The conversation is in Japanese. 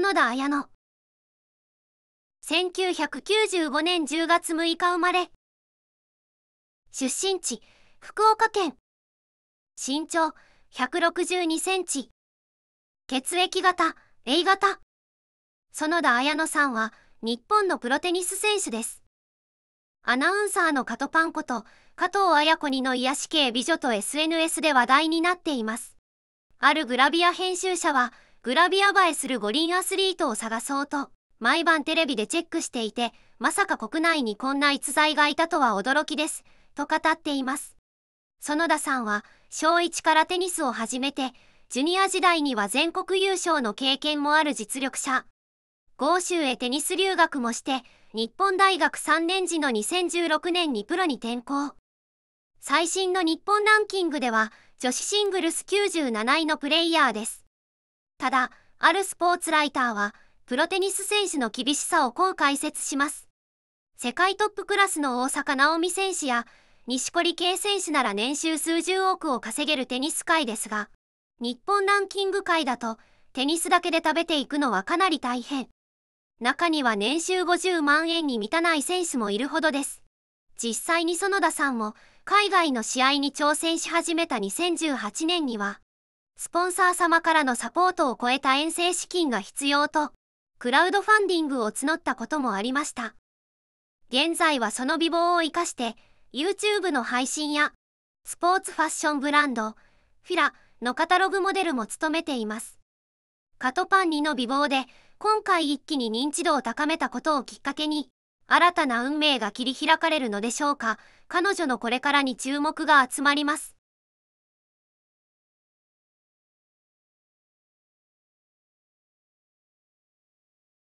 園田綾乃1995年10月6日生まれ出身地福岡県身長162センチ血液型 A 型園田綾乃さんは日本のプロテニス選手ですアナウンサーのカトパンこと加藤綾子にの癒し系美女と SNS で話題になっていますあるグラビア編集者はグラビア映えする五輪アスリートを探そうと、毎晩テレビでチェックしていて、まさか国内にこんな逸材がいたとは驚きです、と語っています。園田さんは、小1からテニスを始めて、ジュニア時代には全国優勝の経験もある実力者。豪州へテニス留学もして、日本大学3年時の2016年にプロに転向。最新の日本ランキングでは、女子シングルス97位のプレイヤーです。ただ、あるスポーツライターは、プロテニス選手の厳しさをこう解説します。世界トップクラスの大坂なおみ選手や、錦織圭選手なら年収数十億を稼げるテニス界ですが、日本ランキング界だと、テニスだけで食べていくのはかなり大変。中には年収50万円に満たない選手もいるほどです。実際に園田さんも海外の試合に挑戦し始めた2018年には、スポンサー様からのサポートを超えた遠征資金が必要と、クラウドファンディングを募ったこともありました。現在はその美貌を活かして、YouTube の配信や、スポーツファッションブランド、フィラのカタログモデルも務めています。カトパン2の美貌で、今回一気に認知度を高めたことをきっかけに、新たな運命が切り開かれるのでしょうか、彼女のこれからに注目が集まります。